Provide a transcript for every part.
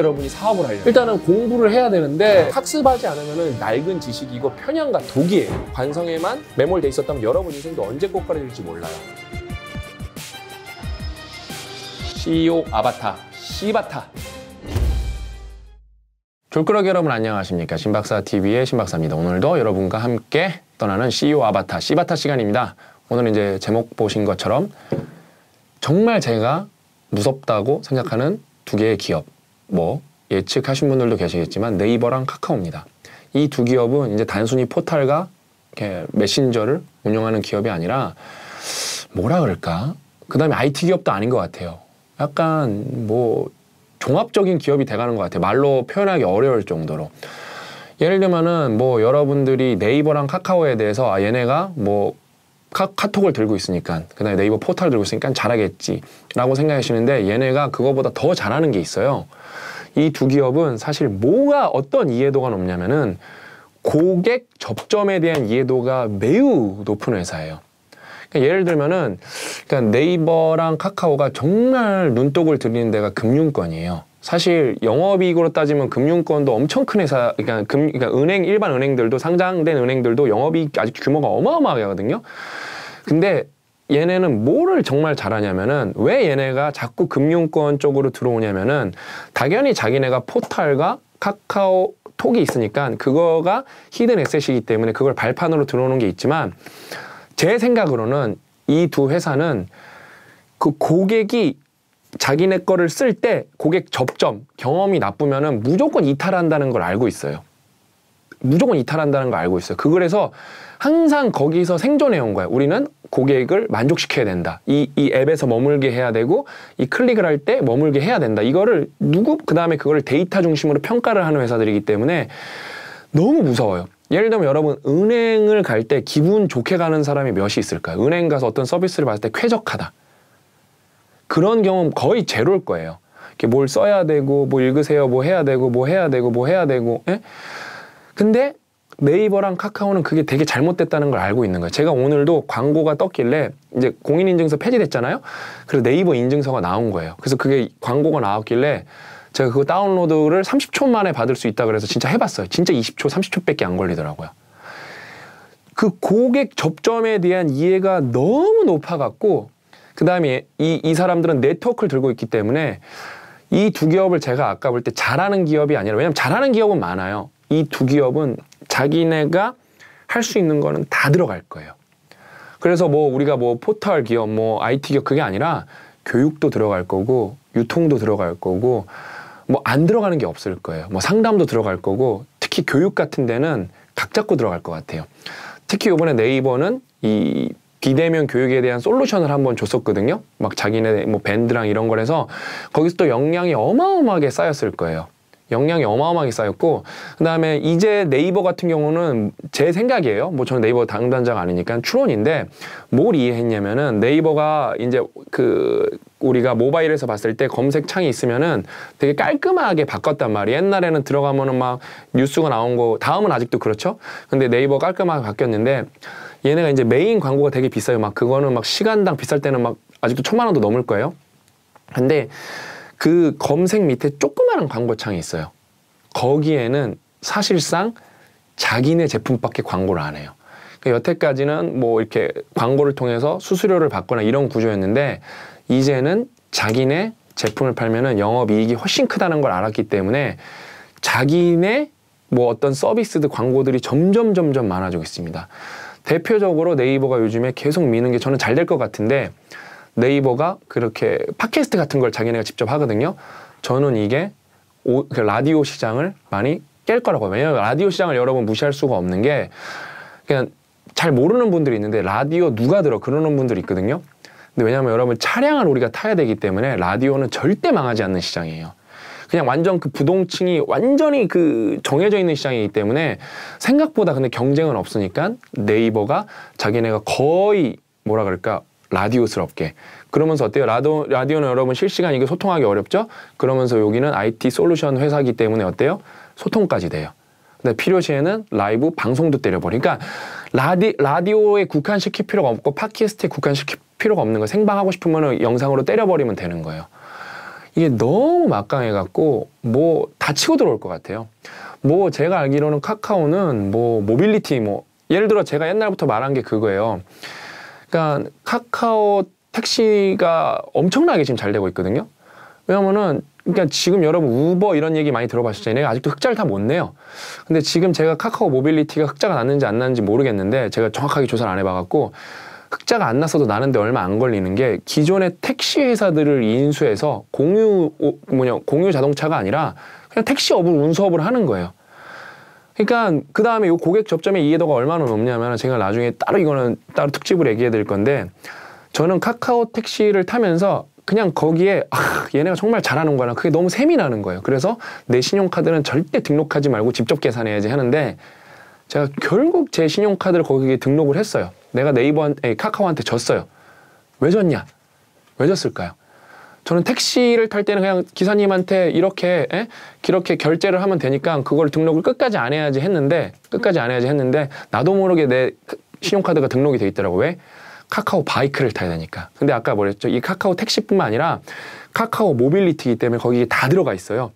여러분이 사업을 하려면 일단은 공부를 해야 되는데 학습하지 않으면 낡은 지식이고 편향과 독이에요. 관성에만 매몰돼 있었다면 여러분 인생도 언제 꽃가루질지 몰라요. CEO 아바타, 시바타. 졸끄러기 여러분 안녕하십니까. 신박사TV의 신박사입니다. 오늘도 여러분과 함께 떠나는 CEO 아바타, 시바타 시간입니다. 오늘 이제 제목 보신 것처럼 정말 제가 무섭다고 생각하는 두 개의 기업 뭐 예측하신 분들도 계시겠지만 네이버랑 카카오입니다. 이 두 기업은 이제 단순히 포탈과 이렇게 메신저를 운영하는 기업이 아니라 뭐라 그럴까? 그 다음에 IT 기업도 아닌 것 같아요. 약간 뭐 종합적인 기업이 돼가는 것 같아요. 말로 표현하기 어려울 정도로. 예를 들면은 뭐 여러분들이 네이버랑 카카오에 대해서 아 얘네가 뭐 카, 톡을 들고 있으니까 그다음에 네이버 포털 들고 있으니까 잘하겠지라고 생각하시는데 얘네가 그거보다 더 잘하는 게 있어요. 이 두 기업은 사실 뭐가 어떤 이해도가 높냐면은 고객 접점에 대한 이해도가 매우 높은 회사예요. 그러니까 예를 들면은 그러니까 네이버랑 카카오가 정말 눈독을 들이는 데가 금융권이에요. 사실 영업이익으로 따지면 금융권도 엄청 큰 회사, 그러니까, 금, 그러니까 은행 일반 은행들도 상장된 은행들도 영업이익 아직 규모가 어마어마하거든요. 근데 얘네는 뭐를 정말 잘하냐면은 왜 얘네가 자꾸 금융권 쪽으로 들어오냐면은 당연히 자기네가 포탈과 카카오 톡이 있으니까 그거가 히든 에셋이기 때문에 그걸 발판으로 들어오는 게 있지만 제 생각으로는 이 두 회사는 그 고객이 자기네 거를 쓸 때 고객 접점, 경험이 나쁘면은 무조건 이탈한다는 걸 알고 있어요. 무조건 이탈한다는 걸 알고 있어요. 그 그래서 항상 거기서 생존해온 거야 우리는 고객을 만족시켜야 된다. 이, 이 앱에서 머물게 해야 되고, 이 클릭을 할 때 머물게 해야 된다. 이거를 누구, 그 다음에 그거를 데이터 중심으로 평가를 하는 회사들이기 때문에 너무 무서워요. 예를 들면 여러분 은행을 갈 때 기분 좋게 가는 사람이 몇이 있을까요? 은행 가서 어떤 서비스를 받을 때 쾌적하다. 그런 경험 거의 제로일 거예요. 이렇게 뭘 써야 되고 뭐 읽으세요 뭐 해야 되고 뭐 해야 되고 뭐 해야 되고 예? 근데 네이버랑 카카오는 그게 되게 잘못됐다는 걸 알고 있는 거예요. 제가 오늘도 광고가 떴길래 이제 공인인증서 폐지됐잖아요. 그래서 네이버 인증서가 나온 거예요. 그래서 그게 광고가 나왔길래 제가 그거 다운로드를 30초 만에 받을 수 있다 그래서 진짜 해봤어요. 진짜 20초, 30초밖에 안 걸리더라고요. 그 고객 접점에 대한 이해가 너무 높아갖고 그 다음에 이, 이 사람들은 네트워크를 들고 있기 때문에 이 두 기업을 제가 아까 볼 때 잘하는 기업이 아니라 왜냐면 잘하는 기업은 많아요. 이 두 기업은 자기네가 할 수 있는 거는 다 들어갈 거예요. 그래서 뭐 우리가 뭐 포털 기업, 뭐 IT 기업 그게 아니라 교육도 들어갈 거고 유통도 들어갈 거고 뭐 안 들어가는 게 없을 거예요. 뭐 상담도 들어갈 거고 특히 교육 같은 데는 각 잡고 들어갈 것 같아요. 특히 이번에 네이버는 이 비대면 교육에 대한 솔루션을 한번 줬었거든요. 막 자기네 뭐 밴드랑 이런 걸 해서 거기서 또 역량이 어마어마하게 쌓였을 거예요. 역량이 어마어마하게 쌓였고 그다음에 이제 네이버 같은 경우는 제 생각이에요. 뭐 저는 네이버 당단자 아니니까 추론인데 뭘 이해했냐면은 네이버가 이제 그 우리가 모바일에서 봤을 때 검색창이 있으면은 되게 깔끔하게 바꿨단 말이에요. 옛날에는 들어가면은 막 뉴스가 나온 거 다음은 아직도 그렇죠. 근데 네이버 깔끔하게 바뀌었는데 얘네가 이제 메인 광고가 되게 비싸요. 막 그거는 막 시간당 비쌀 때는 막 아직도 천만 원도 넘을 거예요. 근데 그 검색 밑에 조그마한 광고창이 있어요. 거기에는 사실상 자기네 제품밖에 광고를 안 해요. 그러니까 여태까지는 뭐 이렇게 광고를 통해서 수수료를 받거나 이런 구조였는데 이제는 자기네 제품을 팔면은 영업이익이 훨씬 크다는 걸 알았기 때문에 자기네 뭐 어떤 서비스들 광고들이 점점 점점 많아지고 있습니다. 대표적으로 네이버가 요즘에 계속 미는 게 저는 잘 될 것 같은데 네이버가 그렇게 팟캐스트 같은 걸 자기네가 직접 하거든요. 저는 이게 오, 그 라디오 시장을 많이 깰 거라고 해요. 왜냐하면 라디오 시장을 여러분 무시할 수가 없는 게 그냥 잘 모르는 분들이 있는데 라디오 누가 들어 그러는 분들이 있거든요. 근데 왜냐하면 여러분 차량을 우리가 타야 되기 때문에 라디오는 절대 망하지 않는 시장이에요. 그냥 완전 그 부동층이 완전히 그 정해져 있는 시장이기 때문에 생각보다 근데 경쟁은 없으니까 네이버가 자기네가 거의 뭐라 그럴까 라디오스럽게 그러면서 어때요? 라디오, 라디오는 여러분 실시간 이게 소통하기 어렵죠? 그러면서 여기는 IT 솔루션 회사기 때문에 어때요? 소통까지 돼요. 근데 필요시에는 라이브 방송도 때려버리니까 그러니까 라디, 라디오에 국한시킬 필요가 없고 팟캐스트에 국한시킬 필요가 없는 거예요. 생방하고 싶으면 영상으로 때려버리면 되는 거예요. 이게 너무 막강해갖고 뭐 다 치고 들어올 것 같아요. 뭐 제가 알기로는 카카오는 뭐 모빌리티 뭐 예를 들어 제가 옛날부터 말한 게 그거예요. 그러니까 카카오 택시가 엄청나게 지금 잘 되고 있거든요. 왜냐면은 그러니까 지금 여러분 우버 이런 얘기 많이 들어봤잖아요. 아직도 흑자를 다 못 내요. 근데 지금 제가 카카오 모빌리티가 흑자가 났는지 안 났는지 모르겠는데 제가 정확하게 조사를 안 해봐갖고 흑자가 안 났어도 나는데 얼마 안 걸리는 게 기존의 택시 회사들을 인수해서 공유 뭐냐 공유 자동차가 아니라 그냥 택시업을 운수업을 하는 거예요. 그러니까 그 다음에 이 고객 접점의 이해도가 얼마나 높냐면 제가 나중에 따로 이거는 따로 특집을 얘기해 드릴 건데 저는 카카오 택시를 타면서 그냥 거기에 아, 얘네가 정말 잘하는거나 그게 너무 셈이 나는 거예요. 그래서 내 신용카드는 절대 등록하지 말고 직접 계산해야지 하는데 제가 결국 제 신용카드를 거기에 등록을 했어요. 내가 네이버한테, 카카오한테 졌어요. 왜 졌냐? 왜 졌을까요? 저는 택시를 탈 때는 그냥 기사님한테 이렇게 에? 이렇게 결제를 하면 되니까 그걸 등록을 끝까지 안 해야지 했는데 끝까지 안 해야지 했는데 나도 모르게 내 신용카드가 등록이 돼 있더라고 왜? 카카오 바이크를 타야 되니까. 근데 아까 뭐랬죠? 이 카카오 택시뿐만 아니라 카카오 모빌리티이기 때문에 거기에 다 들어가 있어요.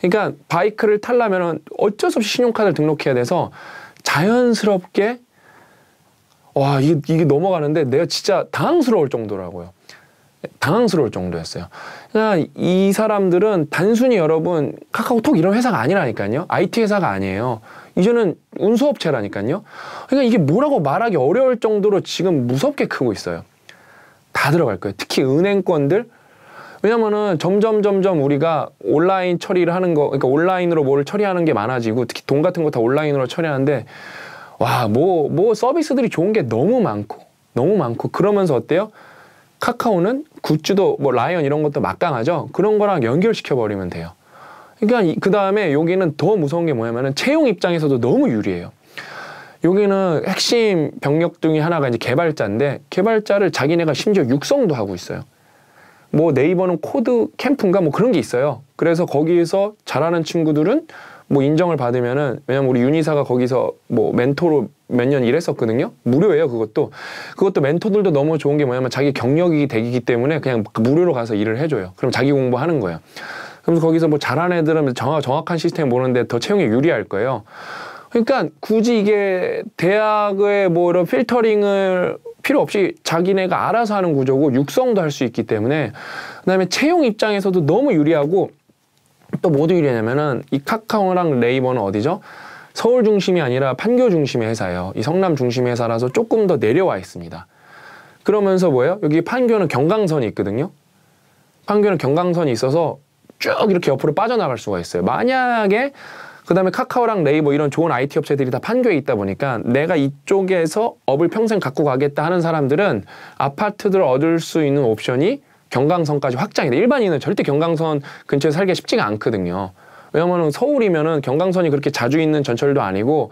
그러니까 바이크를 타려면 어쩔 수 없이 신용카드를 등록해야 돼서 자연스럽게 와 이게, 이게 넘어가는데 내가 진짜 당황스러울 정도라고요. 당황스러울 정도였어요. 그러이 그러니까 사람들은 단순히 여러분 카카오톡 이런 회사가 아니라니까요. IT 회사가 아니에요. 이제는 운수업체라니까요. 그러니까 이게 뭐라고 말하기 어려울 정도로 지금 무섭게 크고 있어요. 다 들어갈 거예요. 특히 은행권들. 왜냐면은 점점 점점 우리가 온라인 처리를 하는 거, 그러니까 온라인으로 뭘 처리하는 게 많아지고 특히 돈 같은 거 다 온라인으로 처리하는데 와, 뭐, 뭐 서비스들이 좋은 게 너무 많고, 너무 많고, 그러면서 어때요? 카카오는 굿즈도, 뭐 라이언 이런 것도 막강하죠? 그런 거랑 연결시켜버리면 돼요. 그러니까 그 다음에 여기는 더 무서운 게 뭐냐면은 채용 입장에서도 너무 유리해요. 여기는 핵심 병력 중에 하나가 이제 개발자인데 개발자를 자기네가 심지어 육성도 하고 있어요. 뭐 네이버는 코드 캠프인가 뭐 그런 게 있어요. 그래서 거기에서 잘하는 친구들은 뭐 인정을 받으면은 왜냐면 우리 윤이사가 거기서 뭐 멘토로 몇 년 일했었거든요. 무료예요 그것도. 그것도 멘토들도 너무 좋은 게 뭐냐면 자기 경력이 되기 때문에 그냥 그 무료로 가서 일을 해줘요. 그럼 자기 공부하는 거예요. 그럼 거기서 뭐 잘하는 애들은 정확, 정확한 시스템 모르는데 더 채용에 유리할 거예요. 그러니까 굳이 이게 대학의 뭐 이런 필터링을 필요 없이 자기네가 알아서 하는 구조고 육성도 할 수 있기 때문에 그다음에 채용 입장에서도 너무 유리하고 또 모두 일이냐면은 이 카카오랑 네이버는 어디죠? 서울 중심이 아니라 판교 중심의 회사예요. 이 성남 중심의 회사라서 조금 더 내려와 있습니다. 그러면서 뭐예요? 여기 판교는 경강선이 있거든요. 판교는 경강선이 있어서 쭉 이렇게 옆으로 빠져나갈 수가 있어요. 만약에 그 다음에 카카오랑 네이버 이런 좋은 IT 업체들이 다 판교에 있다 보니까 내가 이쪽에서 업을 평생 갖고 가겠다 하는 사람들은 아파트들을 얻을 수 있는 옵션이 경강선까지 확장이 돼. 일반인은 절대 경강선 근처에 살기 가 쉽지가 않거든요. 왜냐면은 서울이면은 경강선이 그렇게 자주 있는 전철도 아니고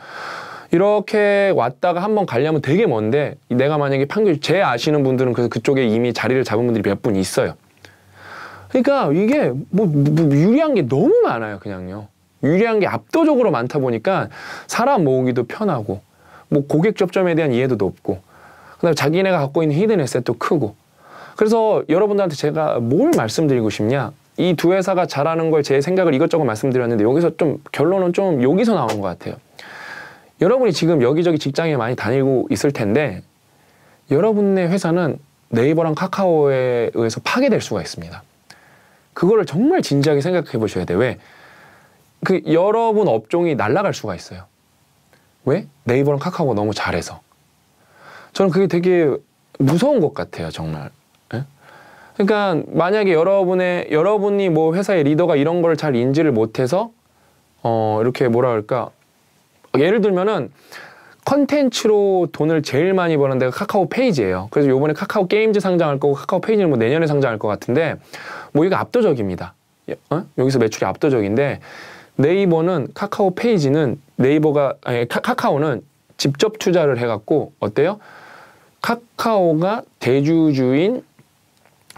이렇게 왔다가 한번 가려면 되게 먼데 내가 만약에 판교 제 아시는 분들은 그래서 그쪽에 이미 자리를 잡은 분들이 몇 분 있어요. 그러니까 이게 뭐, 뭐, 뭐 유리한 게 너무 많아요, 그냥요. 유리한 게 압도적으로 많다 보니까 사람 모으기도 편하고 뭐 고객 접점에 대한 이해도 높고 그다음에 자기네가 갖고 있는 히든 에셋도 크고 그래서 여러분들한테 제가 뭘 말씀드리고 싶냐? 이 두 회사가 잘하는 걸 제 생각을 이것저것 말씀드렸는데 여기서 좀 결론은 좀 여기서 나온것 같아요. 여러분이 지금 여기저기 직장에 많이 다니고 있을 텐데 여러분의 회사는 네이버랑 카카오에 의해서 파괴될 수가 있습니다. 그거를 정말 진지하게 생각해 보셔야 돼. 요 왜? 그 여러분 업종이 날아갈 수가 있어요. 왜? 네이버랑 카카오가 너무 잘해서. 저는 그게 되게 무서운 것 같아요, 정말. 그러니까 만약에 여러분의 여러분이 뭐 회사의 리더가 이런 걸 잘 인지를 못해서 어 이렇게 뭐라 할까 예를 들면은 컨텐츠로 돈을 제일 많이 버는 데가 카카오 페이지예요. 그래서 요번에 카카오 게임즈 상장할 거고 카카오 페이지는 뭐 내년에 상장할 것 같은데 뭐 이거 압도적입니다. 예, 어? 여기서 매출이 압도적인데 네이버는 카카오 페이지는 네이버가 아니, 카, 카오는 직접 투자를 해갖고 어때요? 카카오가 대주주인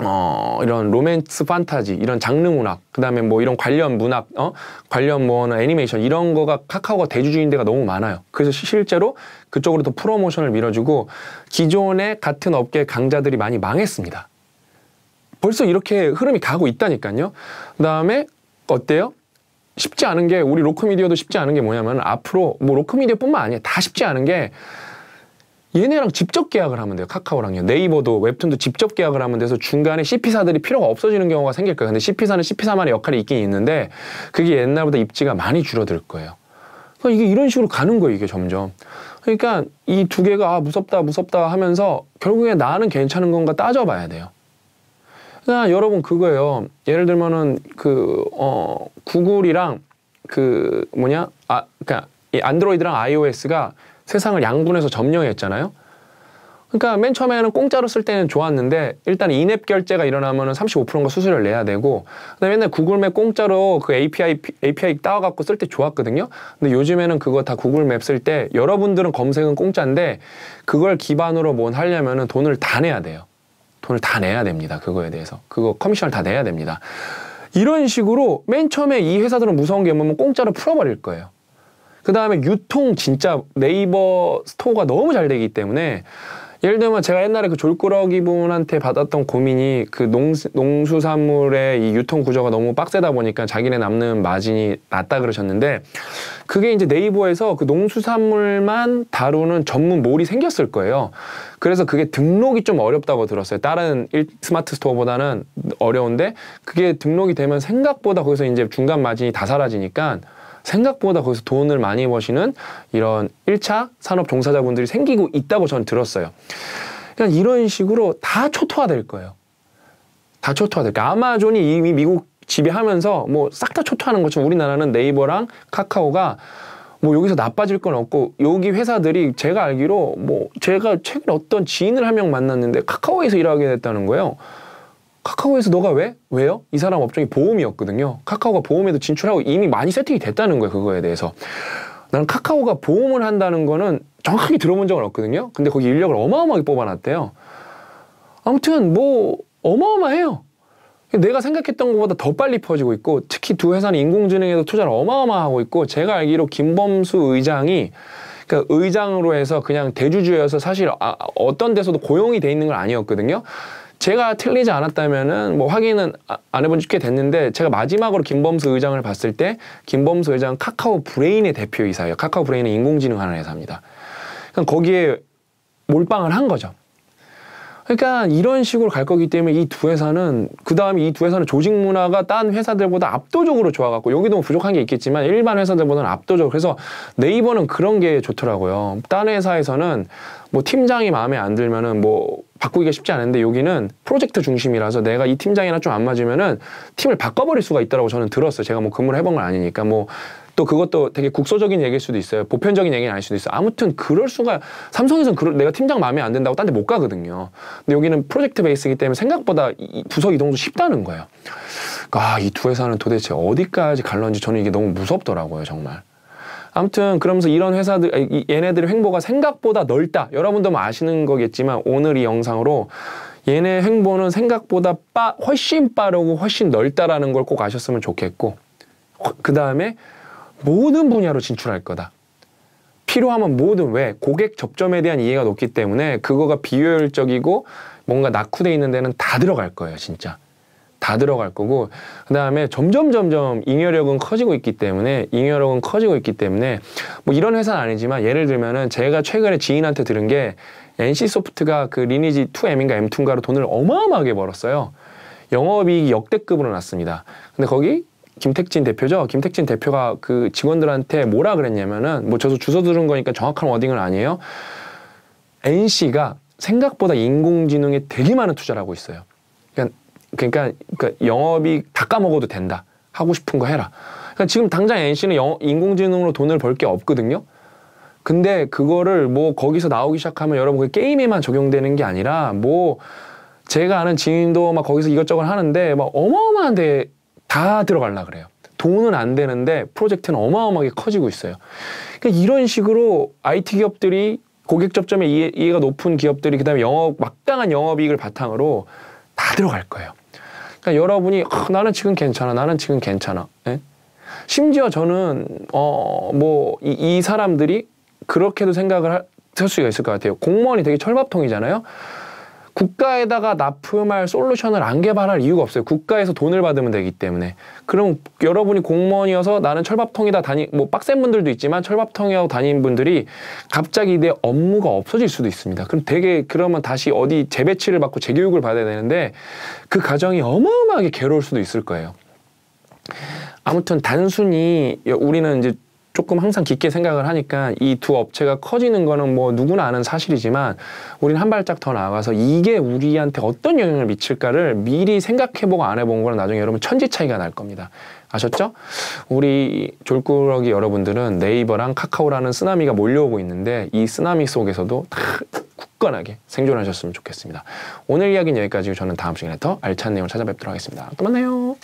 어, 이런 로맨스 판타지, 이런 장르 문학, 그 다음에 뭐 이런 관련 문학, 어? 관련 뭐 애니메이션 이런 거가 카카오가 대주주인 데가 너무 많아요. 그래서 실제로 그쪽으로 더 프로모션을 밀어주고 기존의 같은 업계 강자들이 많이 망했습니다. 벌써 이렇게 흐름이 가고 있다니까요. 그 다음에 어때요? 쉽지 않은 게 우리 로크미디어도 쉽지 않은 게 뭐냐면 앞으로 뭐 로크미디어뿐만 아니에요. 다 쉽지 않은 게 얘네랑 직접 계약을 하면 돼요. 카카오랑요. 네이버도 웹툰도 직접 계약을 하면 돼서 중간에 CP사들이 필요가 없어지는 경우가 생길 거예요. 근데 CP사는 CP사만의 역할이 있긴 있는데 그게 옛날보다 입지가 많이 줄어들 거예요. 그러니까 이게 이런 식으로 가는 거예요. 이게 점점. 그러니까 이 두 개가 아, 무섭다 무섭다 하면서 결국에 나는 괜찮은 건가 따져봐야 돼요. 그러니까 여러분 그거예요. 예를 들면은 그 어, 구글이랑 그 뭐냐 아 그러니까 이 안드로이드랑 iOS가 세상을 양분해서 점령했잖아요. 그러니까 맨 처음에는 공짜로 쓸 때는 좋았는데 일단 인앱 결제가 일어나면은 35%가 수수료를 내야 되고 그다음에 맨날 구글맵 공짜로 그 API API 따와 갖고 쓸 때 좋았거든요. 근데 요즘에는 그거 다 구글맵 쓸 때 여러분들은 검색은 공짜인데 그걸 기반으로 뭔 하려면은 돈을 다 내야 돼요. 돈을 다 내야 됩니다. 그거에 대해서. 그거 커미션을 다 내야 됩니다. 이런 식으로 맨 처음에 이 회사들은 무서운 게 뭐면 공짜로 풀어버릴 거예요. 그 다음에 유통 진짜 네이버 스토어가 너무 잘 되기 때문에 예를 들면 제가 옛날에 그 졸꾸러기 분한테 받았던 고민이 그 농수, 농수산물의 이 유통 구조가 너무 빡세다 보니까 자기네 남는 마진이 낮다 그러셨는데 그게 이제 네이버에서 그 농수산물만 다루는 전문 몰이 생겼을 거예요. 그래서 그게 등록이 좀 어렵다고 들었어요. 다른 스마트 스토어보다는 어려운데 그게 등록이 되면 생각보다 거기서 이제 중간 마진이 다 사라지니까 생각보다 거기서 돈을 많이 버시는 이런 1차 산업 종사자분들이 생기고 있다고 저는 들었어요. 그냥 그러니까 이런 식으로 다 초토화될 거예요. 다 초토화될 거예요. 아마존이 이미 미국 지배하면서 뭐 싹 다 초토하는 것처럼 우리나라는 네이버랑 카카오가 뭐 여기서 나빠질 건 없고 여기 회사들이 제가 알기로 뭐 제가 최근에 어떤 지인을 한 명 만났는데 카카오에서 일하게 됐다는 거예요. 카카오에서 너가 왜? 왜요? 이 사람 업종이 보험이었거든요. 카카오가 보험에도 진출하고 이미 많이 세팅이 됐다는 거예요. 그거에 대해서. 나는 카카오가 보험을 한다는 거는 정확하게 들어본 적은 없거든요. 근데 거기 인력을 어마어마하게 뽑아놨대요. 아무튼 뭐 어마어마해요. 내가 생각했던 것보다 더 빨리 퍼지고 있고 특히 두 회사는 인공지능에도 투자를 어마어마하고 있고 제가 알기로 김범수 의장이 그 의장으로 해서 그냥 대주주여서 사실 아, 어떤 데서도 고용이 돼 있는 건 아니었거든요. 제가 틀리지 않았다면은 뭐 확인은 아, 안 해본 지꽤 됐는데 제가 마지막으로 김범수 의장을 봤을 때 김범수 의장 카카오 브레인의 대표이사예요. 카카오 브레인은 인공지능 하는 회사입니다. 그러 그러니까 거기에 몰빵을 한 거죠. 그러니까 이런 식으로 갈 거기 때문에 이 두 회사는 그 다음에 이 두 회사는 조직 문화가 딴 회사들보다 압도적으로 좋아갖고 여기도 뭐 부족한 게 있겠지만 일반 회사들보다는 압도적으로 그래서 네이버는 그런 게 좋더라고요. 딴 회사에서는 뭐 팀장이 마음에 안 들면은 뭐 바꾸기가 쉽지 않은데 여기는 프로젝트 중심이라서 내가 이팀장이나좀 안 맞으면은 팀을 바꿔버릴 수가 있다라고 저는 들었어요. 제가 뭐 근무를 해본 건 아니니까 뭐. 또 그것도 되게 국소적인 얘기일 수도 있어요. 보편적인 얘기는 아닐 수도 있어. 요 아무튼 그럴 수가 삼성에서는 그럴, 내가 팀장 마음에 안 든다고 딴 데 못 가거든요. 근데 여기는 프로젝트 베이스이기 때문에 생각보다 이, 부서 이동도 쉽다는 거예요. 아, 이 두 회사는 도대체 어디까지 갈런지 저는 이게 너무 무섭더라고요, 정말. 아무튼 그러면서 이런 회사들 얘네들의 횡보가 생각보다 넓다. 여러분도 뭐 아시는 거겠지만 오늘 이 영상으로 얘네 횡보는 생각보다 빠, 훨씬 빠르고 훨씬 넓다라는 걸 꼭 아셨으면 좋겠고 어, 그 다음에 모든 분야로 진출할 거다. 필요하면 모든 왜 고객 접점에 대한 이해가 높기 때문에 그거가 비효율적이고 뭔가 낙후돼 있는 데는 다 들어갈 거예요 진짜 다 들어갈 거고 그 다음에 점점 점점 잉여력은 커지고 있기 때문에 잉여력은 커지고 있기 때문에 뭐 이런 회사는 아니지만 예를 들면은 제가 최근에 지인한테 들은 게 NC 소프트가 그 리니지 2M인가 M2인가로 돈을 어마어마하게 벌었어요. 영업이익이 역대급으로 났습니다. 근데 거기 김택진 대표죠. 김택진 대표가 그 직원들한테 뭐라 그랬냐면은 뭐 저도 주소 들은 거니까 정확한 워딩은 아니에요. NC가 생각보다 인공지능에 되게 많은 투자를 하고 있어요. 그러니까, 그러니까 영업이 다 까먹어도 된다. 하고 싶은 거 해라. 그러니까 지금 당장 NC는 영, 인공지능으로 돈을 벌 게 없거든요. 근데 그거를 뭐 거기서 나오기 시작하면 여러분 그 게임에만 적용되는 게 아니라 뭐 제가 아는 지인도 막 거기서 이것저것 하는데 막 어마어마한데 다 들어갈라 그래요. 돈은 안 되는데 프로젝트는 어마어마하게 커지고 있어요. 그러니까 이런 식으로 IT 기업들이 고객 접점의 이해, 가 높은 기업들이 그다음에 영업 막강한 영업 이익을 바탕으로 다 들어갈 거예요. 그러니까 여러분이 아, 나는 지금 괜찮아, 나는 지금 괜찮아. 예? 심지어 저는 어뭐이 이 사람들이 그렇게도 생각을 할 수가 있을 것 같아요. 공무원이 되게 철밥통이잖아요. 국가에다가 납품할 솔루션을 안 개발할 이유가 없어요. 국가에서 돈을 받으면 되기 때문에. 그럼 여러분이 공무원이어서 나는 철밥통이다 다니 뭐 빡센 분들도 있지만 철밥통이라고 다니는 분들이 갑자기 내 업무가 없어질 수도 있습니다. 그럼 되게 그러면 다시 어디 재배치를 받고 재교육을 받아야 되는데 그 과정이 어마어마하게 괴로울 수도 있을 거예요. 아무튼 단순히 우리는 이제 조금 항상 깊게 생각을 하니까 이 두 업체가 커지는 거는 뭐 누구나 아는 사실이지만 우리는 한 발짝 더 나아가서 이게 우리한테 어떤 영향을 미칠까를 미리 생각해보고 안 해본 거는 나중에 여러분 천지 차이가 날 겁니다. 아셨죠? 우리 졸꾸러기 여러분들은 네이버랑 카카오라는 쓰나미가 몰려오고 있는데 이 쓰나미 속에서도 다 굳건하게 생존하셨으면 좋겠습니다. 오늘 이야기는 여기까지고 저는 다음 시간에 더 알찬 내용을 찾아뵙도록 하겠습니다. 또 만나요.